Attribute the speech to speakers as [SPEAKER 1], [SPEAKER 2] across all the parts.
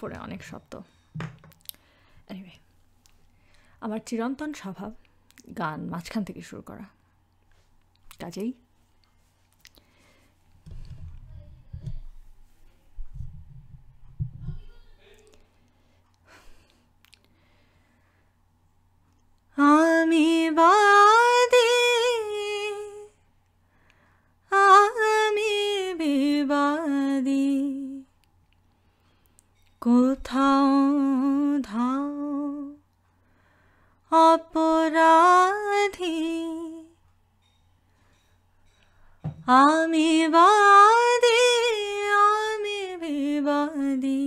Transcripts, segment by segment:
[SPEAKER 1] পড়ে অনেক শব্দ আমার চিরন্তন স্বভাব গান মাঝখান থেকে শুরু করা কাজেই কোথাও অপরাধী আমি বাদী আমি বিবাদী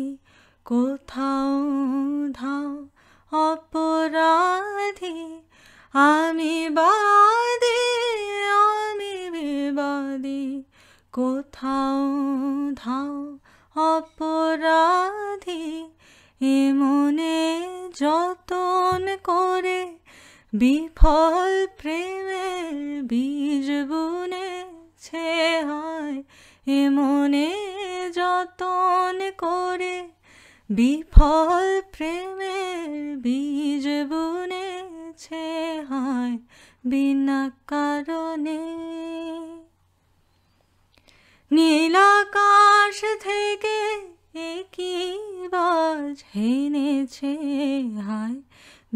[SPEAKER 1] কোথাও ধাও অপরাধী আমি বাদী আমি বিবাদী কোথাও ধাও অপরাধী এমনে যতন করে বিফল প্রেমের বীজ বুনেছে হয় এমনে যতন করে বিফল প্রেমের বীজ বুনেছে হয় বিনা কারণে নীলাকার ঝেনেছে হেনেছে হায়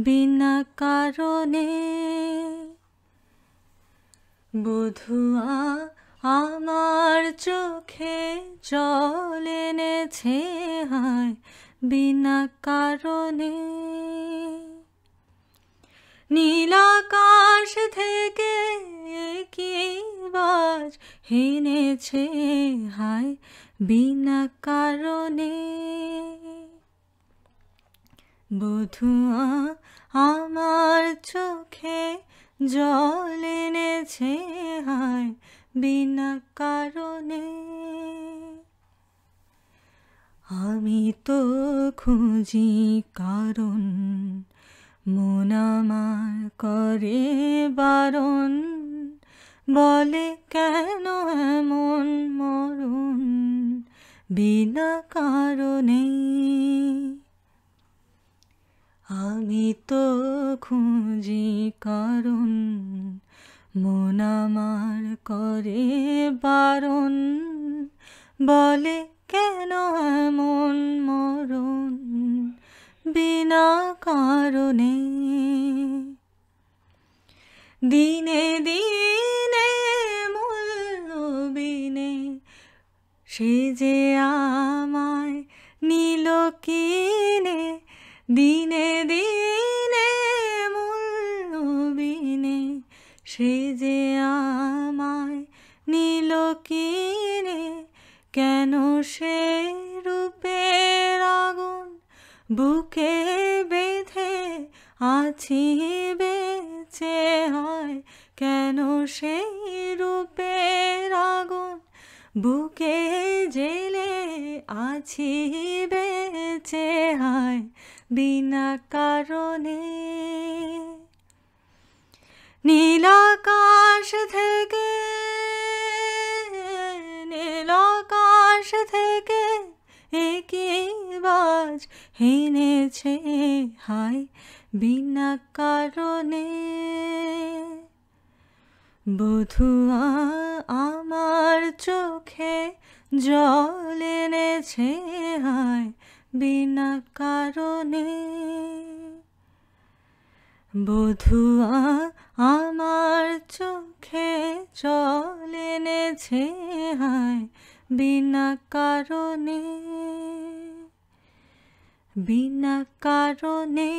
[SPEAKER 1] বিনা কারণে বধুয়া আমার চোখে জল এনেছে হায় বিনা কারণে নীলাকাশ থেকে কি বাজ হেনেছে হায় বিনা কারণে বধুয়া আমার চোখে জল এনেছে হায় বিনা কারণে আমি তো খুঁজি কারণ মন আমার করে বারণ বলে কেন এমন মরণ বিনা কারণে আমি তো খুঁজি কারণ মন আমার করে বারণ বলে কেন এমন মরণ বিনা কারণে দিনে দিন যে আমায় নীল কিনে কেন সে রূপের আগুন বুকে বেঁধে আছি বেঁচে হয় কেন সেই রূপের আগুন বুকে জেলে আছি বেঁচে হয় বিনা কারণে নীলাকাশ থেকে নীলাকাশ থেকে একে বাজ হেনেছে হায় বিনা কারণে বধুয়া আমার চোখে জল এনেছে হায় বিনা কারণে বধুয়া আমার চোখে জল এনেছে হায় বিনা কারণে বিনা কারণে